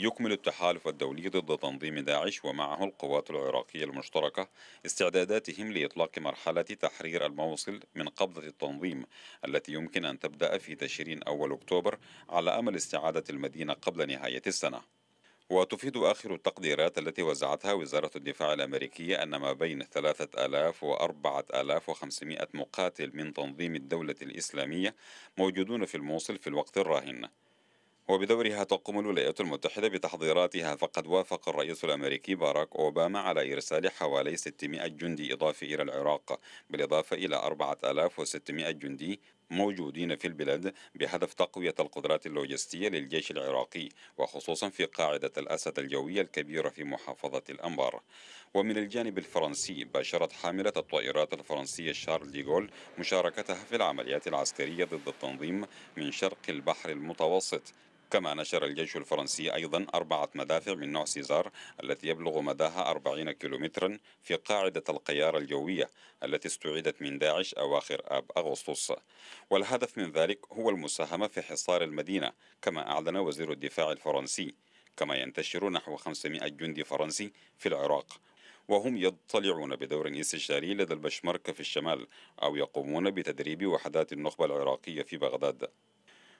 يكمل التحالف الدولي ضد تنظيم داعش ومعه القوات العراقية المشتركة استعداداتهم لإطلاق مرحلة تحرير الموصل من قبضة التنظيم التي يمكن أن تبدأ في تشرين أول أكتوبر على أمل استعادة المدينة قبل نهاية السنة وتفيد آخر التقديرات التي وزعتها وزارة الدفاع الأمريكية أن ما بين 3000 و 4500 مقاتل من تنظيم الدولة الإسلامية موجودون في الموصل في الوقت الراهن وبدورها تقوم الولايات المتحدة بتحضيراتها فقد وافق الرئيس الأمريكي باراك أوباما على إرسال حوالي 600 جندي إضافي إلى العراق بالإضافة إلى 4600 جندي موجودين في البلاد بهدف تقوية القدرات اللوجستية للجيش العراقي وخصوصا في قاعدة الأسد الجوية الكبيرة في محافظة الأنبار ومن الجانب الفرنسي باشرت حاملة الطائرات الفرنسية شارل ديغول مشاركتها في العمليات العسكرية ضد التنظيم من شرق البحر المتوسط كما نشر الجيش الفرنسي أيضا أربعة مدافع من نوع سيزار التي يبلغ مداها 40 كيلومترا في قاعدة القيارة الجوية التي استعيدت من داعش أواخر آب أغسطس والهدف من ذلك هو المساهمة في حصار المدينة كما أعلن وزير الدفاع الفرنسي كما ينتشر نحو 500 جندي فرنسي في العراق وهم يضطلعون بدور استشاري لدى البشمركة في الشمال أو يقومون بتدريب وحدات النخبة العراقية في بغداد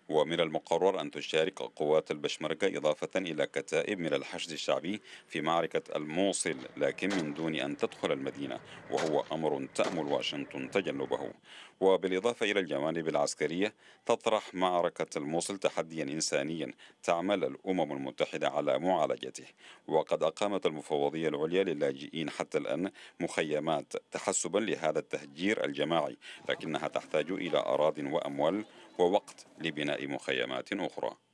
ومن المقرر أن تشارك قوات البشمركة إضافة إلى كتائب من الحشد الشعبي في معركة الموصل لكن من دون أن تدخل المدينة وهو أمر تأمل واشنطن تجنبه وبالإضافة إلى الجوانب العسكرية تطرح معركة الموصل تحديا إنسانيا تعمل الأمم المتحدة على معالجته وقد أقامت المفوضية العليا للاجئين حتى الآن مخيمات تحسبا لهذا التهجير الجماعي لكنها تحتاج إلى أراض وأموال ووقت لبناء مخيمات أخرى